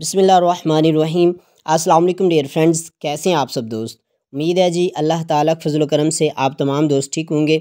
बसमीम् Aslam dear friends कैसे हैं आप सब दोस्त उम्मीद है जी अल्लाह ताला फजल करम से आप तमाम दोस्त ठीक होंगे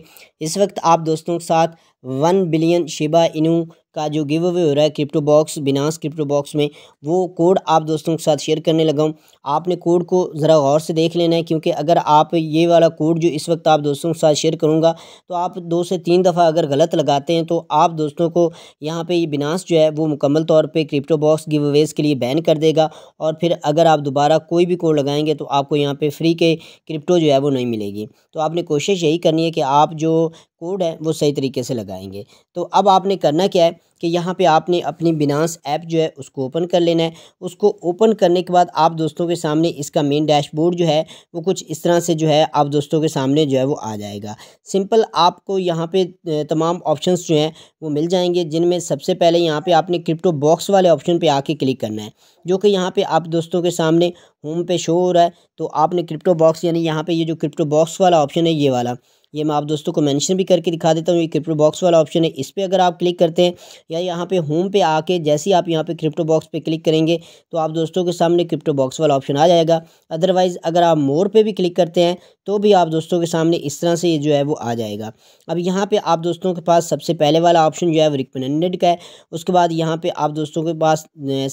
इस वक्त आप दोस्तों के साथ वन बिलियन शिबा इनू का जो गिव अवे हो रहा है crypto box Binance crypto box में वो कोड आप दोस्तों के साथ शेयर करने लगा हूँ आपने कोड को ज़रा गौर से देख लेना है क्योंकि अगर आप ये वाला कोड जो इस वक्त आप दोस्तों के साथ शेयर करूँगा तो आप दो से तीन दफ़ा अगर गलत लगाते हैं तो आप दोस्तों को यहाँ पर ये बिनास जो है वो मुकम्मल तौर पर क्रिप्टो बॉक्स गिव अवेज़ के लिए बैन कर देगा और फिर अगर आप दोबारा कोई भी कोड लगाएंगे तो आपको यहाँ पर फ्री के क्रिप्टो जो है वो नहीं मिलेगी तो आपने कोशिश यही करनी है कि आप जो कोड है वो सही तरीके से लगाएंगे तो अब आपने करना क्या है कि यहाँ पे आपने अपनी बिनास ऐप जो है उसको ओपन कर लेना है उसको ओपन करने के बाद आप दोस्तों के सामने इसका मेन डैशबोर्ड जो है वो कुछ इस तरह से जो है आप दोस्तों के सामने जो है वो आ जाएगा सिंपल आपको यहाँ पे तमाम ऑप्शंस जो हैं वो मिल जाएंगे जिनमें सबसे पहले यहाँ पे आपने क्रिप्टो बॉक्स वाले ऑप्शन पर आके क्लिक करना है जो कि यहाँ पे आप दोस्तों के सामने होम पे शो हो रहा है तो आपने क्रिप्टो बॉक्स यानी यहाँ पे ये जो क्रिप्टो बॉक्स वाला ऑप्शन है ये वाला ये मैं आप दोस्तों को मेंशन भी करके दिखा देता हूँ ये क्रिप्टो बॉक्स वाला ऑप्शन है इस पर अगर आप क्लिक करते हैं या यहाँ पे होम पे आके जैसे ही आप यहाँ पे क्रिप्टो बॉक्स पे क्लिक करेंगे तो आप दोस्तों के सामने क्रिप्टो बॉक्स वाला ऑप्शन आ जाएगा अदरवाइज़ अगर आप मोर पे भी क्लिक करते हैं तो भी आप दोस्तों के सामने इस तरह से ये जो है वो आ जाएगा अब यहाँ पर आप दोस्तों के पास सबसे पहले वाला ऑप्शन जो है वो रिकमेंडेड का है उसके बाद यहाँ पर आप दोस्तों के पास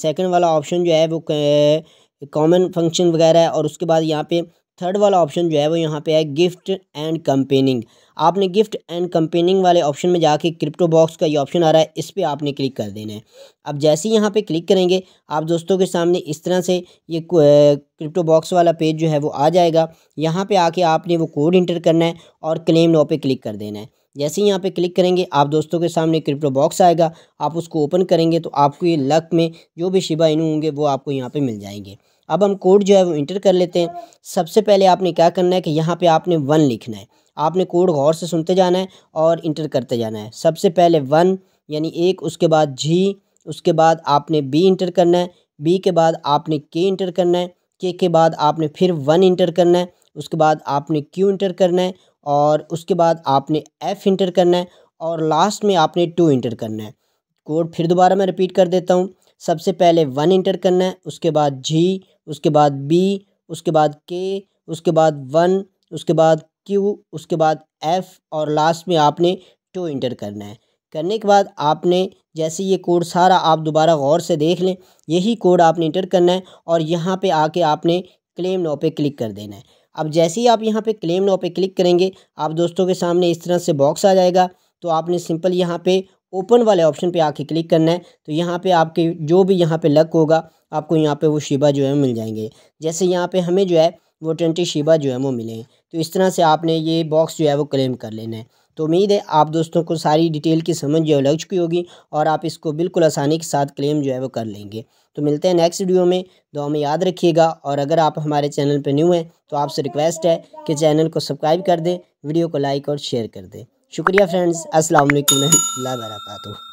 सेकेंड वाला ऑप्शन जो है वो कॉमन फंक्शन वगैरह है और उसके बाद यहाँ पर थर्ड वाला ऑप्शन जो है वो यहाँ पे है गिफ्ट एंड कंपेनिंग आपने गिफ्ट एंड कंपेनिंग वाले ऑप्शन में जाके क्रिप्टो बॉक्स का ये ऑप्शन आ रहा है इस पर आपने क्लिक कर देना है अब जैसे ही यहाँ पे क्लिक करेंगे आप दोस्तों के सामने इस तरह से ये क्रिप्टो बॉक्स वाला पेज जो है वो आ जाएगा यहाँ पर आके आपने वो कोड इंटर करना है और क्लेम नो पर क्लिक कर देना है जैसे ही यहाँ पे क्लिक करेंगे आप दोस्तों के सामने क्रिप्टो बॉक्स आएगा आप उसको ओपन करेंगे तो आपको ये लक में जो भी शिबा इनू होंगे वो आपको यहाँ पे मिल जाएंगे अब हम कोड जो है वो इंटर कर लेते हैं सबसे पहले आपने क्या करना है कि यहाँ पे आपने वन लिखना है आपने कोड गौर से सुनते जाना है और इंटर करते जाना है सबसे पहले वन यानी एक उसके बाद जी उसके बाद आपने बी इंटर करना है बी के बाद आपने के इंटर करना है के के बाद आपने फिर वन इंटर करना है उसके बाद आपने क्यू इंटर करना है और उसके बाद आपने एफ़ इंटर करना है और लास्ट में आपने टू इंटर करना है कोड फिर दोबारा मैं रिपीट कर देता हूँ सबसे पहले वन इंटर करना है उसके बाद जी उसके बाद बी उसके बाद के उसके बाद वन उसके बाद क्यू उसके बाद एफ़ और लास्ट में आपने टू इंटर करना है करने के बाद आपने जैसे ये कोड सारा आप दोबारा गौर से देख लें यही कोड आपने इंटर करना है और यहाँ पे आके आपने क्लेम नो पे क्लिक कर देना है अब जैसे ही आप यहाँ पे क्लेम नाव पे क्लिक करेंगे आप दोस्तों के सामने इस तरह से बॉक्स आ जाएगा तो आपने सिंपल यहाँ पे ओपन वाले ऑप्शन पे आके क्लिक करना है तो यहाँ पे आपके जो भी यहाँ पे लक होगा आपको यहाँ पे वो शिबा जो है मिल जाएंगे जैसे यहाँ पे हमें जो है वो ट्वेंटी शिबा जो है वो मिले तो इस तरह से आपने ये बॉक्स जो है वो क्लेम कर लेना है तो उम्मीद है आप दोस्तों को सारी डिटेल की समझ जो है लग चुकी होगी और आप इसको बिल्कुल आसानी के साथ क्लेम जो है वो कर लेंगे तो मिलते हैं नेक्स्ट वीडियो में दो हमें याद रखिएगा और अगर आप हमारे चैनल पर न्यू हैं तो आपसे रिक्वेस्ट है कि चैनल को सब्सक्राइब कर दें वीडियो को लाइक और शेयर कर दें शुक्रिया फ्रेंड्स असल वरह वरक